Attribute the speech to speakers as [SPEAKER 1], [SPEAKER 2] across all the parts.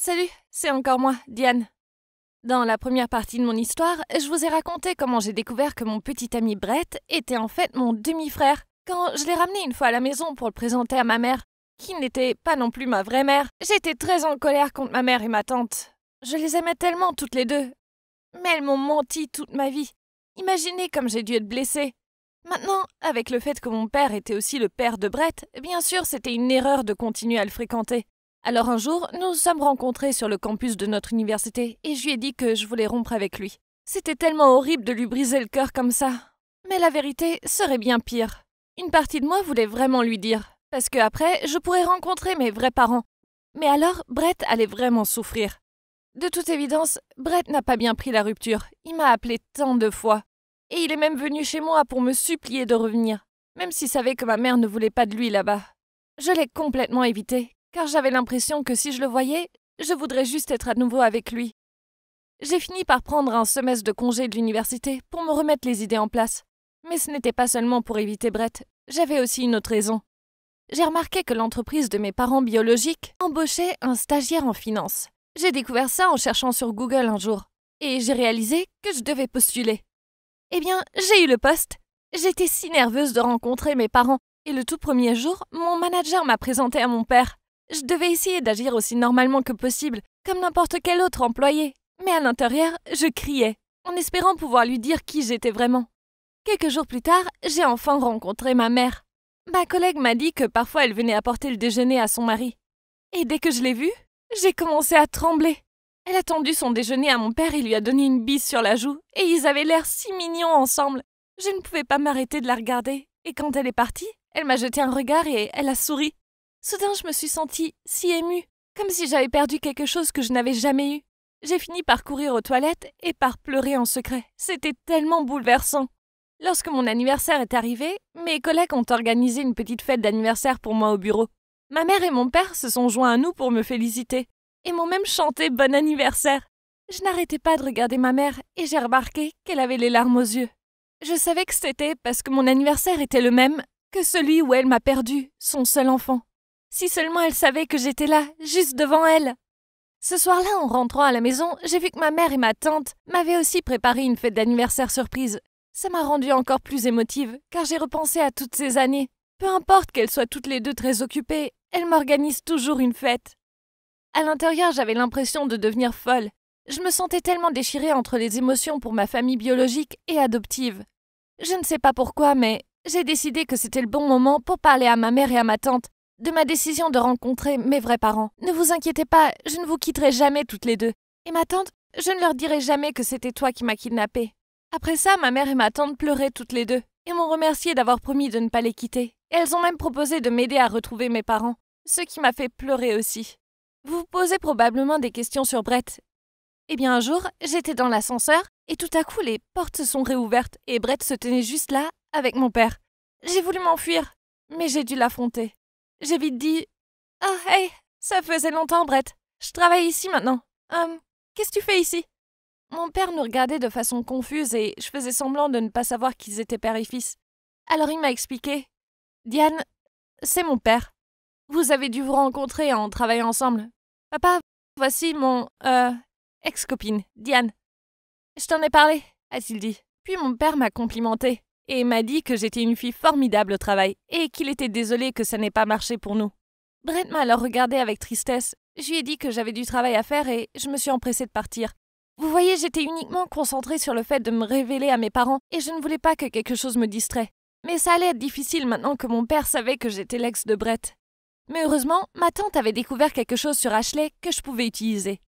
[SPEAKER 1] Salut, c'est encore moi, Diane. Dans la première partie de mon histoire, je vous ai raconté comment j'ai découvert que mon petit ami Brett était en fait mon demi-frère. Quand je l'ai ramené une fois à la maison pour le présenter à ma mère, qui n'était pas non plus ma vraie mère, j'étais très en colère contre ma mère et ma tante. Je les aimais tellement toutes les deux. Mais elles m'ont menti toute ma vie. Imaginez comme j'ai dû être blessée. Maintenant, avec le fait que mon père était aussi le père de Brett, bien sûr c'était une erreur de continuer à le fréquenter. Alors un jour, nous nous sommes rencontrés sur le campus de notre université et je lui ai dit que je voulais rompre avec lui. C'était tellement horrible de lui briser le cœur comme ça. Mais la vérité serait bien pire. Une partie de moi voulait vraiment lui dire, parce que après, je pourrais rencontrer mes vrais parents. Mais alors, Brett allait vraiment souffrir. De toute évidence, Brett n'a pas bien pris la rupture. Il m'a appelé tant de fois. Et il est même venu chez moi pour me supplier de revenir, même s'il savait que ma mère ne voulait pas de lui là-bas. Je l'ai complètement évité, car j'avais l'impression que si je le voyais, je voudrais juste être à nouveau avec lui. J'ai fini par prendre un semestre de congé de l'université pour me remettre les idées en place. Mais ce n'était pas seulement pour éviter Brett, j'avais aussi une autre raison. J'ai remarqué que l'entreprise de mes parents biologiques embauchait un stagiaire en finance. J'ai découvert ça en cherchant sur Google un jour, et j'ai réalisé que je devais postuler. Eh bien, j'ai eu le poste. J'étais si nerveuse de rencontrer mes parents, et le tout premier jour, mon manager m'a présenté à mon père. Je devais essayer d'agir aussi normalement que possible, comme n'importe quel autre employé. Mais à l'intérieur, je criais, en espérant pouvoir lui dire qui j'étais vraiment. Quelques jours plus tard, j'ai enfin rencontré ma mère. Ma collègue m'a dit que parfois elle venait apporter le déjeuner à son mari. Et dès que je l'ai vue, j'ai commencé à trembler. Elle a tendu son déjeuner à mon père et lui a donné une bise sur la joue, et ils avaient l'air si mignons ensemble. Je ne pouvais pas m'arrêter de la regarder, et quand elle est partie, elle m'a jeté un regard et elle a souri. Soudain, je me suis sentie si émue, comme si j'avais perdu quelque chose que je n'avais jamais eu. J'ai fini par courir aux toilettes et par pleurer en secret. C'était tellement bouleversant. Lorsque mon anniversaire est arrivé, mes collègues ont organisé une petite fête d'anniversaire pour moi au bureau. Ma mère et mon père se sont joints à nous pour me féliciter et m'ont même chanté bon anniversaire. Je n'arrêtais pas de regarder ma mère et j'ai remarqué qu'elle avait les larmes aux yeux. Je savais que c'était parce que mon anniversaire était le même que celui où elle m'a perdu, son seul enfant. Si seulement elle savait que j'étais là, juste devant elle. Ce soir-là, en rentrant à la maison, j'ai vu que ma mère et ma tante m'avaient aussi préparé une fête d'anniversaire surprise. Ça m'a rendue encore plus émotive, car j'ai repensé à toutes ces années. Peu importe qu'elles soient toutes les deux très occupées, elles m'organisent toujours une fête. À l'intérieur, j'avais l'impression de devenir folle. Je me sentais tellement déchirée entre les émotions pour ma famille biologique et adoptive. Je ne sais pas pourquoi, mais j'ai décidé que c'était le bon moment pour parler à ma mère et à ma tante de ma décision de rencontrer mes vrais parents. Ne vous inquiétez pas, je ne vous quitterai jamais toutes les deux. Et ma tante, je ne leur dirai jamais que c'était toi qui m'as kidnappée. Après ça, ma mère et ma tante pleuraient toutes les deux et m'ont remercié d'avoir promis de ne pas les quitter. elles ont même proposé de m'aider à retrouver mes parents, ce qui m'a fait pleurer aussi. Vous vous posez probablement des questions sur Brett. Eh bien, un jour, j'étais dans l'ascenseur et tout à coup, les portes se sont réouvertes et Brett se tenait juste là avec mon père. J'ai voulu m'enfuir, mais j'ai dû l'affronter j'ai vite dit Ah, hey, ça faisait longtemps, Brett. Je travaille ici maintenant. Hum, qu'est-ce que tu fais ici Mon père nous regardait de façon confuse et je faisais semblant de ne pas savoir qu'ils étaient père et fils. Alors il m'a expliqué Diane, c'est mon père. Vous avez dû vous rencontrer en travaillant ensemble. Papa, voici mon. Euh, ex-copine, Diane. Je t'en ai parlé, a-t-il dit. Puis mon père m'a complimenté et m'a dit que j'étais une fille formidable au travail et qu'il était désolé que ça n'ait pas marché pour nous. Brett m'a alors regardé avec tristesse. Je lui ai dit que j'avais du travail à faire et je me suis empressée de partir. Vous voyez, j'étais uniquement concentrée sur le fait de me révéler à mes parents et je ne voulais pas que quelque chose me distrait. Mais ça allait être difficile maintenant que mon père savait que j'étais l'ex de Brett. Mais heureusement, ma tante avait découvert quelque chose sur Ashley que je pouvais utiliser.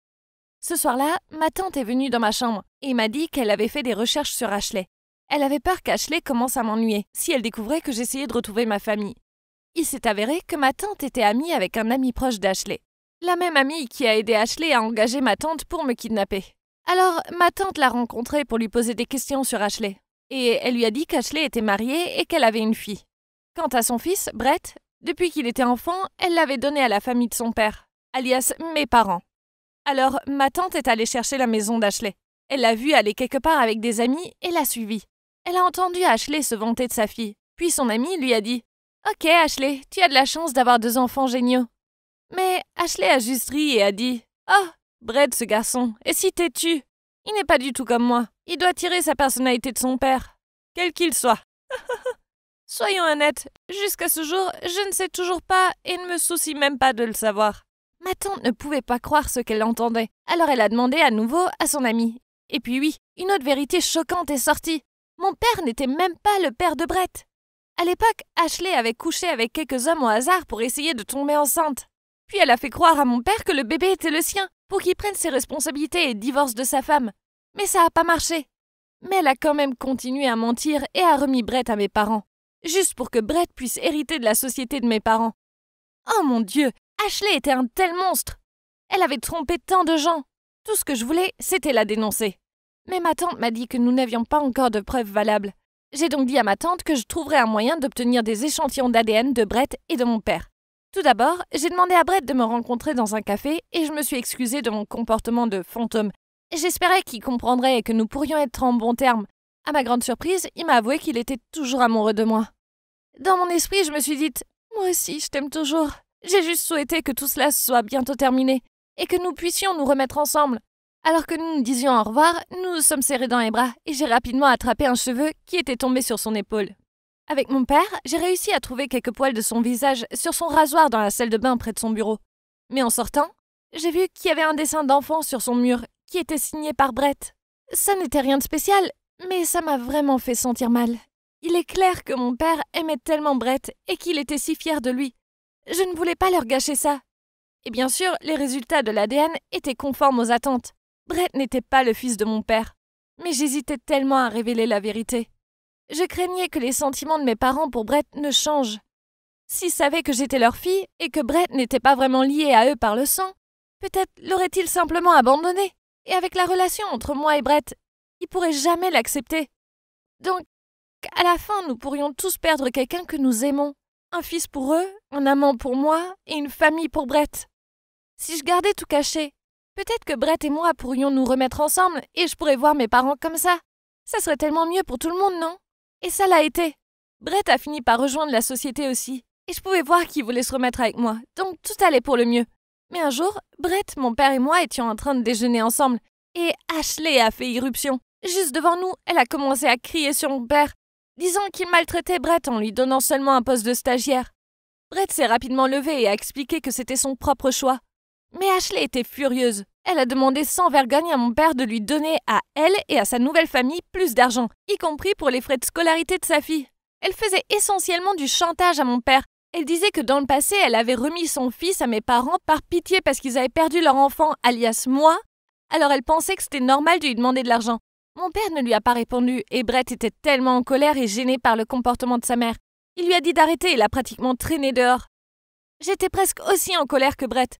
[SPEAKER 1] Ce soir-là, ma tante est venue dans ma chambre et m'a dit qu'elle avait fait des recherches sur Ashley elle avait peur qu'Ashley commence à m'ennuyer si elle découvrait que j'essayais de retrouver ma famille. Il s'est avéré que ma tante était amie avec un ami proche d'Ashley. La même amie qui a aidé Ashley à engager ma tante pour me kidnapper. Alors, ma tante l'a rencontrée pour lui poser des questions sur Ashley. Et elle lui a dit qu'Ashley était mariée et qu'elle avait une fille. Quant à son fils, Brett, depuis qu'il était enfant, elle l'avait donné à la famille de son père, alias mes parents. Alors, ma tante est allée chercher la maison d'Ashley. Elle l'a vue aller quelque part avec des amis et l'a suivie. Elle a entendu Ashley se vanter de sa fille, puis son amie lui a dit Ok, Ashley, tu as de la chance d'avoir deux enfants géniaux. Mais Ashley a juste ri et a dit Oh, Brad, ce garçon, et si t'es-tu Il n'est pas du tout comme moi. Il doit tirer sa personnalité de son père, quel qu'il soit. Soyons honnêtes, jusqu'à ce jour, je ne sais toujours pas et ne me soucie même pas de le savoir. Ma tante ne pouvait pas croire ce qu'elle entendait, alors elle a demandé à nouveau à son amie. Et puis oui, une autre vérité choquante est sortie. Mon père n'était même pas le père de Brett. À l'époque, Ashley avait couché avec quelques hommes au hasard pour essayer de tomber enceinte. Puis elle a fait croire à mon père que le bébé était le sien, pour qu'il prenne ses responsabilités et divorce de sa femme. Mais ça n'a pas marché. Mais elle a quand même continué à mentir et a remis Brett à mes parents. Juste pour que Brett puisse hériter de la société de mes parents. Oh mon Dieu, Ashley était un tel monstre. Elle avait trompé tant de gens. Tout ce que je voulais, c'était la dénoncer. Mais ma tante m'a dit que nous n'avions pas encore de preuves valables. J'ai donc dit à ma tante que je trouverais un moyen d'obtenir des échantillons d'ADN de Brett et de mon père. Tout d'abord, j'ai demandé à Brett de me rencontrer dans un café et je me suis excusée de mon comportement de fantôme. J'espérais qu'il comprendrait et que nous pourrions être en bon terme. À ma grande surprise, il m'a avoué qu'il était toujours amoureux de moi. Dans mon esprit, je me suis dit Moi aussi, je t'aime toujours. J'ai juste souhaité que tout cela soit bientôt terminé et que nous puissions nous remettre ensemble. Alors que nous nous disions au revoir, nous nous sommes serrés dans les bras et j'ai rapidement attrapé un cheveu qui était tombé sur son épaule. Avec mon père, j'ai réussi à trouver quelques poils de son visage sur son rasoir dans la salle de bain près de son bureau. Mais en sortant, j'ai vu qu'il y avait un dessin d'enfant sur son mur qui était signé par Brett. Ça n'était rien de spécial, mais ça m'a vraiment fait sentir mal. Il est clair que mon père aimait tellement Brett et qu'il était si fier de lui. Je ne voulais pas leur gâcher ça. Et bien sûr, les résultats de l'ADN étaient conformes aux attentes. Brett n'était pas le fils de mon père, mais j'hésitais tellement à révéler la vérité. Je craignais que les sentiments de mes parents pour Brett ne changent. S'ils savaient que j'étais leur fille et que Brett n'était pas vraiment lié à eux par le sang, peut-être l'auraient-ils simplement abandonné. Et avec la relation entre moi et Brett, ils pourraient jamais l'accepter. Donc, à la fin, nous pourrions tous perdre quelqu'un que nous aimons. Un fils pour eux, un amant pour moi et une famille pour Brett. Si je gardais tout caché, Peut-être que Brett et moi pourrions nous remettre ensemble et je pourrais voir mes parents comme ça. Ça serait tellement mieux pour tout le monde, non Et ça l'a été. Brett a fini par rejoindre la société aussi, et je pouvais voir qu'il voulait se remettre avec moi, donc tout allait pour le mieux. Mais un jour, Brett, mon père et moi étions en train de déjeuner ensemble, et Ashley a fait irruption. Juste devant nous, elle a commencé à crier sur mon père, disant qu'il maltraitait Brett en lui donnant seulement un poste de stagiaire. Brett s'est rapidement levé et a expliqué que c'était son propre choix. Mais Ashley était furieuse. Elle a demandé sans vergogne à mon père de lui donner à elle et à sa nouvelle famille plus d'argent, y compris pour les frais de scolarité de sa fille. Elle faisait essentiellement du chantage à mon père. Elle disait que dans le passé, elle avait remis son fils à mes parents par pitié parce qu'ils avaient perdu leur enfant, alias moi. Alors elle pensait que c'était normal de lui demander de l'argent. Mon père ne lui a pas répondu et Brett était tellement en colère et gêné par le comportement de sa mère. Il lui a dit d'arrêter et l'a pratiquement traîné dehors. J'étais presque aussi en colère que Brett.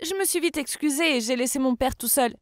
[SPEAKER 1] Je me suis vite excusée et j'ai laissé mon père tout seul.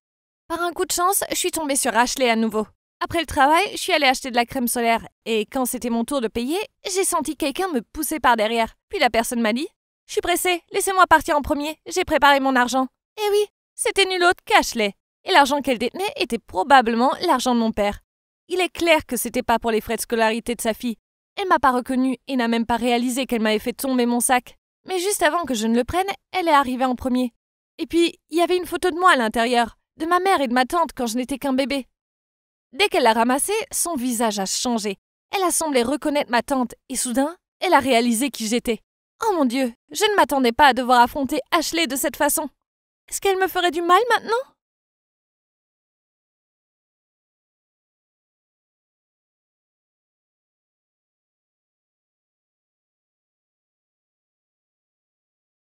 [SPEAKER 1] Par un coup de chance, je suis tombée sur Ashley à nouveau. Après le travail, je suis allée acheter de la crème solaire et quand c'était mon tour de payer, j'ai senti quelqu'un me pousser par derrière. Puis la personne m'a dit Je suis pressée, laissez-moi partir en premier, j'ai préparé mon argent. Eh oui, c'était nul autre qu'Ashley. Et l'argent qu'elle détenait était probablement l'argent de mon père. Il est clair que c'était pas pour les frais de scolarité de sa fille. Elle m'a pas reconnue et n'a même pas réalisé qu'elle m'avait fait tomber mon sac. Mais juste avant que je ne le prenne, elle est arrivée en premier. Et puis, il y avait une photo de moi à l'intérieur, de ma mère et de ma tante quand je n'étais qu'un bébé. Dès qu'elle l'a ramassée, son visage a changé. Elle a semblé reconnaître ma tante et soudain, elle a réalisé qui j'étais. Oh mon Dieu, je ne m'attendais pas à devoir affronter Ashley de cette façon. Est-ce qu'elle me ferait du mal maintenant